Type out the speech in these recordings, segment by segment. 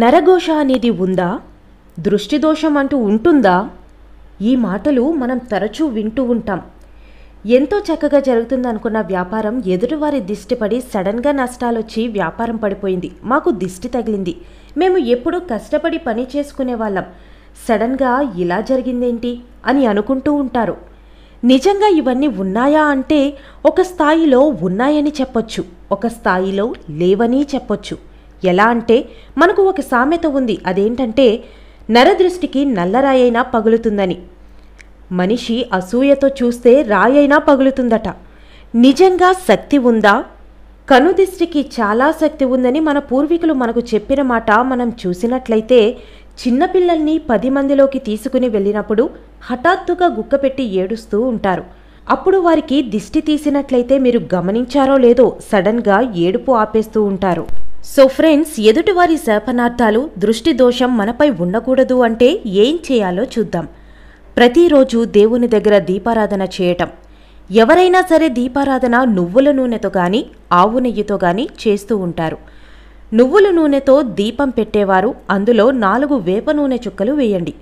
నరఘోష అనేది ఉందా దృష్టిదోషం అంటూ ఉంటుందా ఈ మాటలు మనం తరచూ వింటూ ఉంటాం ఎంతో చక్కగా జరుగుతుందనుకున్న వ్యాపారం ఎదుటివారి దిష్టిపడి సడన్గా నష్టాలు వచ్చి వ్యాపారం పడిపోయింది మాకు దిష్టి తగిలింది మేము ఎప్పుడూ కష్టపడి పని చేసుకునే వాళ్ళం సడన్గా ఇలా జరిగిందేంటి అని అనుకుంటూ ఉంటారు నిజంగా ఇవన్నీ ఉన్నాయా అంటే ఒక స్థాయిలో ఉన్నాయని చెప్పొచ్చు ఒక స్థాయిలో లేవని చెప్పొచ్చు ఎలా అంటే మనకు ఒక సామెత ఉంది అదేంటంటే నరదృష్టికి నల్లరాయైనా పగులుతుందని మనిషి అసూయతో చూస్తే రాయైనా పగులుతుందట నిజంగా శక్తి ఉందా కనుదృష్టికి చాలా శక్తి ఉందని మన పూర్వీకులు మనకు చెప్పిన మాట మనం చూసినట్లయితే చిన్నపిల్లల్ని పది మందిలోకి తీసుకుని వెళ్ళినప్పుడు హఠాత్తుగా గుక్కపెట్టి ఏడుస్తూ ఉంటారు అప్పుడు వారికి దిష్టి తీసినట్లయితే మీరు గమనించారో లేదో సడన్గా ఏడుపు ఆపేస్తూ ఉంటారు సో ఫ్రెండ్స్ ఎదుటివారి శాపనార్థాలు దృష్టి దోషం మనపై ఉండకూడదు అంటే ఏం చేయాలో చూద్దాం ప్రతిరోజు దేవుని దగ్గర దీపారాధన చేయటం ఎవరైనా సరే దీపారాధన నువ్వుల నూనెతో కానీ ఆవు నెయ్యితో కానీ చేస్తూ ఉంటారు నువ్వుల నూనెతో దీపం పెట్టేవారు అందులో నాలుగు వేప నూనె చుక్కలు వేయండి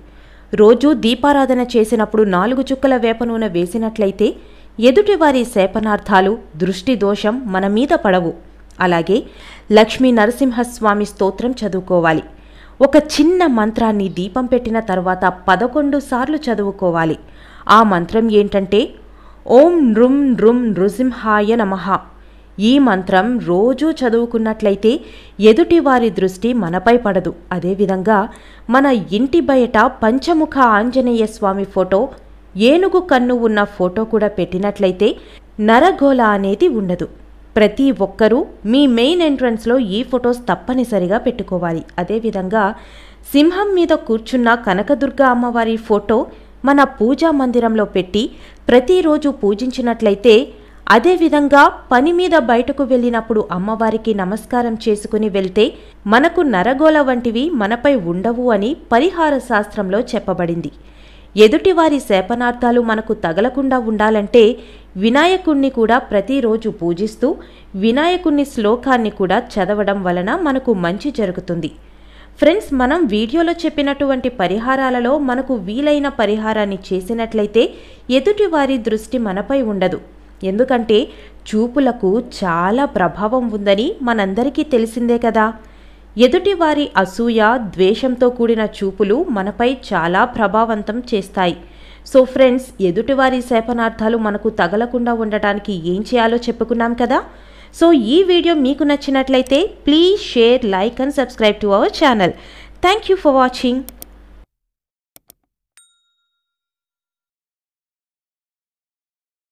రోజు దీపారాధన చేసినప్పుడు నాలుగు చుక్కల వేప నూనె వేసినట్లయితే ఎదుటివారి శాపనార్థాలు దృష్టి దోషం మన మీద పడవు అలాగే లక్ష్మీ నరసింహస్వామి స్తోత్రం చదువుకోవాలి ఒక చిన్న మంత్రాన్ని దీపం పెట్టిన తర్వాత పదకొండు సార్లు చదువుకోవాలి ఆ మంత్రం ఏంటంటే ఓం నృం నృం నృసింహాయ నమ ఈ మంత్రం రోజూ చదువుకున్నట్లయితే ఎదుటి వారి దృష్టి మనపై పడదు అదేవిధంగా మన ఇంటి బయట పంచముఖ ఆంజనేయ స్వామి ఫోటో ఏనుగు కన్ను ఉన్న ఫోటో కూడా పెట్టినట్లయితే నరగోళ అనేది ఉండదు ప్రతి ఒక్కరూ మీ మెయిన్ ఎంట్రన్స్లో ఈ ఫొటోస్ తప్పనిసరిగా పెట్టుకోవాలి అదేవిధంగా సింహం మీద కూర్చున్న కనకదుర్గ అమ్మవారి ఫోటో మన పూజా మందిరంలో పెట్టి ప్రతిరోజు పూజించినట్లయితే అదేవిధంగా పని మీద బయటకు వెళ్ళినప్పుడు అమ్మవారికి నమస్కారం చేసుకుని వెళ్తే మనకు నరగోల వంటివి మనపై ఉండవు అని పరిహార శాస్త్రంలో చెప్పబడింది ఎదుటివారి శాపనార్థాలు మనకు తగలకుండా ఉండాలంటే వినాయకుణ్ణి కూడా ప్రతిరోజు పూజిస్తూ వినాయకుణ్ణి శ్లోకాన్ని కూడా చదవడం వలన మనకు మంచి జరుగుతుంది ఫ్రెండ్స్ మనం వీడియోలో చెప్పినటువంటి పరిహారాలలో మనకు వీలైన పరిహారాన్ని చేసినట్లయితే ఎదుటివారి దృష్టి మనపై ఉండదు ఎందుకంటే చూపులకు చాలా ప్రభావం ఉందని మనందరికీ తెలిసిందే కదా ఎదుటివారి అసూయ ద్వేషంతో కూడిన చూపులు మనపై చాలా ప్రభావంతం చేస్తాయి సో ఫ్రెండ్స్ ఎదుటివారి శాపనార్థాలు మనకు తగలకుండా ఉండటానికి ఏం చేయాలో చెప్పుకున్నాం కదా సో ఈ వీడియో మీకు నచ్చినట్లయితే please share like and subscribe to our channel thank you for watching